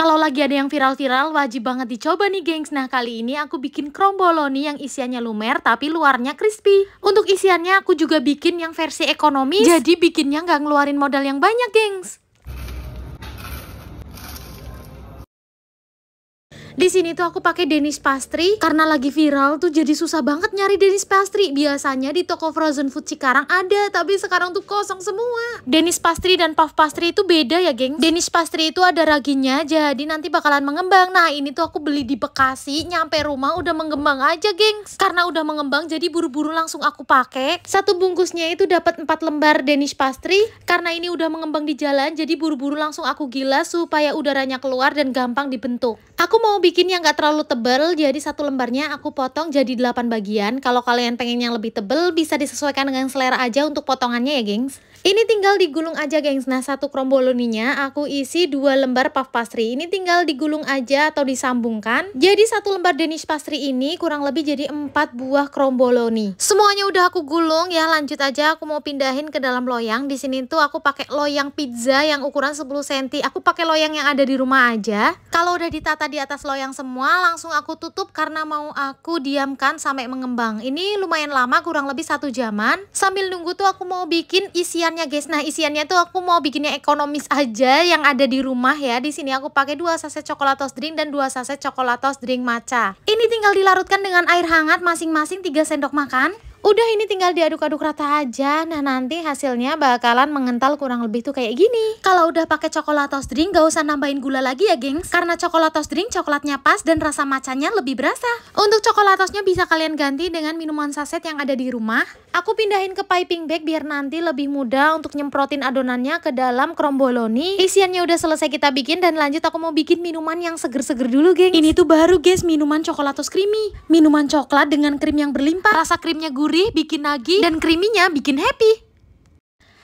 Kalau lagi ada yang viral-viral, wajib banget dicoba nih gengs. Nah, kali ini aku bikin kromboloni yang isiannya lumer tapi luarnya crispy. Untuk isiannya aku juga bikin yang versi ekonomis, jadi bikinnya nggak ngeluarin modal yang banyak gengs. di sini tuh aku pakai Denis Pastry karena lagi viral tuh jadi susah banget nyari Denis Pastry. Biasanya di toko frozen food Cikarang ada, tapi sekarang tuh kosong semua. Denis Pastry dan puff pastry itu beda ya, geng. Denis Pastry itu ada raginya, jadi nanti bakalan mengembang. Nah, ini tuh aku beli di Bekasi, nyampe rumah udah mengembang aja, geng. Karena udah mengembang jadi buru-buru langsung aku pakai. Satu bungkusnya itu dapat 4 lembar Denis Pastry. Karena ini udah mengembang di jalan, jadi buru-buru langsung aku gila supaya udaranya keluar dan gampang dibentuk. Aku mau bikin bikin yang nggak terlalu tebel, jadi satu lembarnya aku potong jadi 8 bagian. Kalau kalian pengen yang lebih tebel, bisa disesuaikan dengan selera aja untuk potongannya ya, gengs. Ini tinggal digulung aja, gengs. Nah, satu kromboloninya aku isi dua lembar puff pastry. Ini tinggal digulung aja atau disambungkan. Jadi satu lembar danish pastry ini kurang lebih jadi 4 buah kromboloni. Semuanya udah aku gulung ya, lanjut aja aku mau pindahin ke dalam loyang. Di sini tuh aku pakai loyang pizza yang ukuran 10 cm. Aku pakai loyang yang ada di rumah aja. Kalau udah ditata di atas loyang yang semua langsung aku tutup karena mau aku diamkan sampai mengembang ini lumayan lama kurang lebih satu jaman sambil nunggu tuh aku mau bikin isiannya guys nah isiannya tuh aku mau bikinnya ekonomis aja yang ada di rumah ya di sini aku pakai dua saset coklatos drink dan dua saset coklatos drink matcha ini tinggal dilarutkan dengan air hangat masing-masing 3 sendok makan Udah ini tinggal diaduk-aduk rata aja. Nah nanti hasilnya bakalan mengental kurang lebih tuh kayak gini. Kalau udah pakai coklat toast drink gak usah nambahin gula lagi ya gengs. Karena coklat toast drink coklatnya pas dan rasa macanya lebih berasa. Untuk coklat toastnya bisa kalian ganti dengan minuman saset yang ada di rumah. Aku pindahin ke piping bag biar nanti lebih mudah untuk nyemprotin adonannya ke dalam kromboloni. Isiannya udah selesai kita bikin dan lanjut aku mau bikin minuman yang seger-seger dulu, geng. Ini tuh baru, guys, minuman coklatos creamy. Minuman coklat dengan krim yang berlimpah. Rasa krimnya gurih, bikin nagih, dan kriminya bikin happy.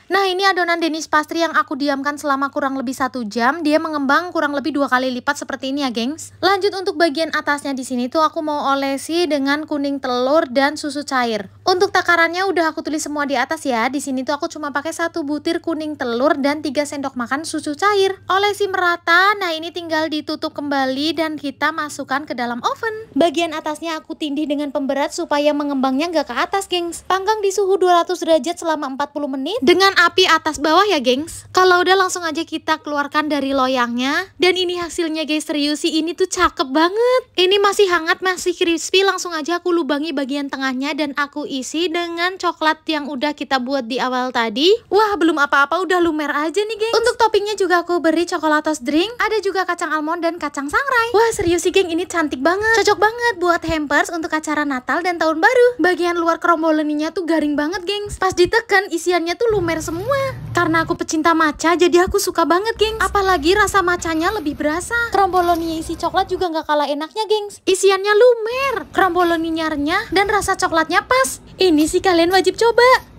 Nah ini adonan Denis pastry yang aku diamkan selama kurang lebih satu jam. Dia mengembang kurang lebih dua kali lipat seperti ini ya gengs. Lanjut untuk bagian atasnya di sini tuh aku mau olesi dengan kuning telur dan susu cair. Untuk takarannya udah aku tulis semua di atas ya. Di sini tuh aku cuma pakai satu butir kuning telur dan 3 sendok makan susu cair. Olesi merata, nah ini tinggal ditutup kembali dan kita masukkan ke dalam oven. Bagian atasnya aku tindih dengan pemberat supaya mengembangnya nggak ke atas gengs. Panggang di suhu 200 derajat selama 40 menit dengan api atas bawah ya gengs Kalau udah langsung aja kita keluarkan dari loyangnya Dan ini hasilnya guys serius sih ini tuh cakep banget Ini masih hangat masih crispy langsung aja aku lubangi bagian tengahnya Dan aku isi dengan coklat yang udah kita buat di awal tadi Wah belum apa-apa udah lumer aja nih gengs Untuk toppingnya juga aku beri coklatos drink Ada juga kacang almond dan kacang sangrai Wah serius sih geng ini cantik banget Cocok banget buat hampers untuk acara Natal dan tahun baru Bagian luar kromboleninya tuh garing banget gengs Pas ditekan isiannya tuh lumer semua. Karena aku pecinta maca jadi aku suka banget, gengs. Apalagi rasa macanya lebih berasa. krombolonnya isi coklat juga nggak kalah enaknya, gengs. Isiannya lumer, kromboloni nyarnya, dan rasa coklatnya pas. Ini sih kalian wajib coba.